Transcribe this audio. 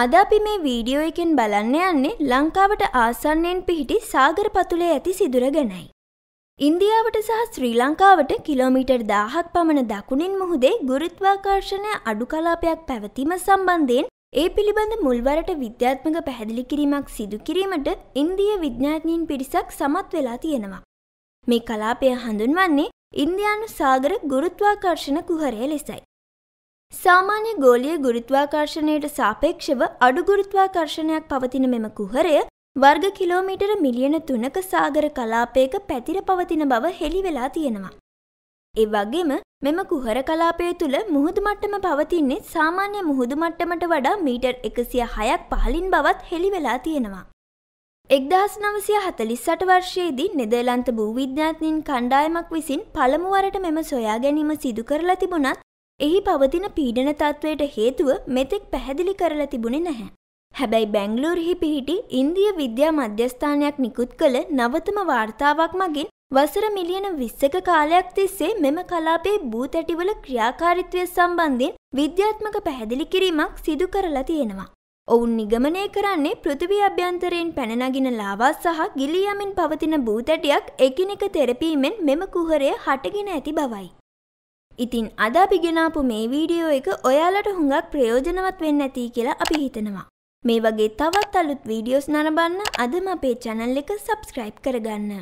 අද අපි මේ වීඩියෝ එකෙන් බලන්න යන්නේ ලංකාවට ආසන්නයෙන් පිහිටි සාගර පතුලේ ඇති සිදුර ගැනයි. ඉන්දියාවට සහ ශ්‍රී ලංකාවට කිලෝමීටර් දාහක් පමණ දකුණින් මුහුදේ ගුරුත්වාකර්ශණය අඩු කලාපයක් පැවතීම සම්බන්ධයෙන් ඒ පිළිබඳ මුල්වරට විද්‍යාත්මක පැහැදිලි කිරීමක් සිදු කිරීමට ඉන්දිය විද්‍යාඥීන් පිරිසක් සමත් වෙලා තියෙනවා. මේ කලාපය හඳුන්වන්නේ ඉන්දයානු සාගර ගුරුත්වාකර්ශණ කුහරය ලෙසයි. සාමාන්‍ය ගෝලීය ගුරුත්වාකර්ශණයට සාපේක්ෂව අඩු ගුරුත්වාකර්ශණයක් පවතින මෙම කුහරය වර්ග කිලෝමීටර මිලියන තුනක සාගර කලාපයක පැතිර පවතින බව හෙළි වෙලා තියෙනවා. ඒ වගේම මෙම කුහර කලාපය තුළ මුහුදු මට්ටම පවතින්නේ සාමාන්‍ය මුහුදු මට්ටමට වඩා මීටර් එකසිය හයක් පහලින් බවත් හෙළි වෙලා තියෙනවා. එක්දහස් නවසය හතලිස්සට වර්ෂයේදී නෙදර්ලන්ත භූවිද්‍යාත්නින් කණ්ඩායමක් විසින් පළමුුවරට මෙම සොයා ගැනීම සිදු කරලා තිබුණත් එහි පවතින පීඩන තත්ත්වයට හේතුව මෙතෙක් පැහැදිලි කරලා තිබුණේ නැහැ. හැබැයි බැංගලෝරෙහි පිහිටි ඉන්දිය විද්‍යා මධ්‍යස්ථානයක් නිකුත් කළ නවතම වාර්තාවක් මගින් වසර මිලියන විස්සක කාලයක් තිස්සේ මෙම කලාපේ භූතැටිවල ක්‍රියාකාරිත්වය සම්බන්ධයෙන් විද්‍යාත්මක පැහැදිලි කිරීමක් සිදු කරලා තියෙනවා. ඔවුන් නිගමනය කරන්නේ පෘතිවි අභ්‍යන්තරයෙන් පැනනගින ලාවා සහ ගිලියමින් පවතින භූතැටියක් එකිනෙක තෙරපීමෙන් මෙම කුහරය හටගෙන ඇති බවයි. ඉතින් අද අපි ගෙනාපු මේ වීඩියෝ එක ඔයාලට හුඟක් ප්‍රයෝජනවත් වෙන්න ඇති කියලා අපි හිතනවා. මේ වගේ තවත් අලුත් වීඩියෝස් නරඹන්න අදම අපේ channel එක subscribe කරගන්න.